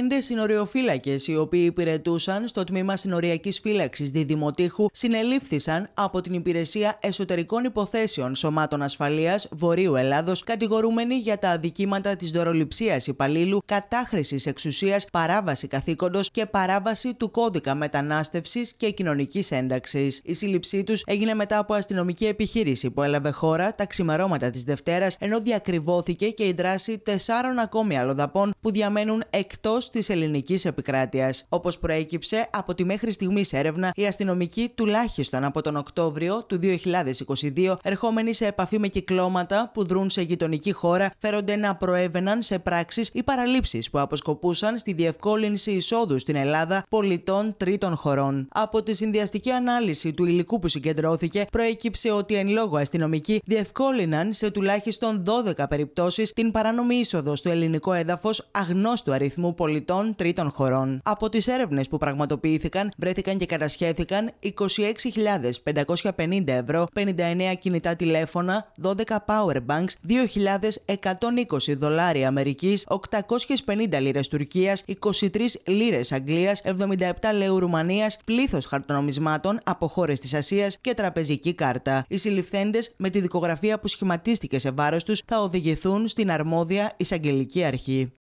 Πέντε συνοριοφύλακες, οι οποίοι υπηρετούσαν στο τμήμα συνοριακής φύλαξης Διδημοτήχου, συνελήφθησαν από την Υπηρεσία Εσωτερικών Υποθέσεων Σωμάτων Ασφαλείας Βορείου Ελλάδος, κατηγορούμενοι για τα αδικήματα της δωροληψίας υπαλλήλου, κατάχρησης εξουσίας, παράβαση καθήκοντος και παράβαση του κώδικα μετανάστευσης και κοινωνικής ένταξης. Η σύλληψή τους έγινε μετά από αστυνομική επιχείρηση που έλαβε χώρα τα ξημερώματα της Δευτέρας, ενώ διακριβώθηκε και η δράση τεσσάρων ακόμη αλλοδαπών που διαμένουν εκτός της ελληνικής επικράτειας. Όπως προέκυψε από τη μέχρι στιγμής έρευνα, οι αστυνομικοί τουλάχιστον από τον Οκτώβριο του 2022, ερχόμενοι σε επαφή με κυκλώματα που δρούν σε γειτονική χώρα, φέρονται να προέβαιναν σε πράξεις ή παραλήψεις που αποσκοπούσαν στη διευκόλυνση εισόδου στην Ελλάδα πολιτών τρίτων χωρών. Από τη συνδυαστική ανάλυση του υλικού που συγκεντρώθηκε, προέκυψε ότι εν λόγω αστυνομικοί διευκόλυναν σε τουλάχιστον 12 περιπτώσεις την παράνομη είσοδος στο ελληνικό έδαφος αγνώστου αριθμού πολιτών πολιτών τρίτων χωρών. Από τις έρευνες που πραγματοποιήθηκαν, βρέθηκαν και κατασχέθηκαν 26.550 ευρώ, 59 κινητά τηλέφωνα, 12 power banks, 2.120 δολάρια Αμερικής, 850 λίρες Τουρκίας, 23 λίρες Αγγλίας, 77 λεου Ρουμανίας, πλήθος χαρτονομισμάτων από χώρες της Ασίας και τραπεζική κάρτα. Οι συλληφθέντες με τη δικογραφία που σχηματίστηκε σε βάρος τους θα οδηγηθούν στην αρμόδια εισαγγελική αρχή.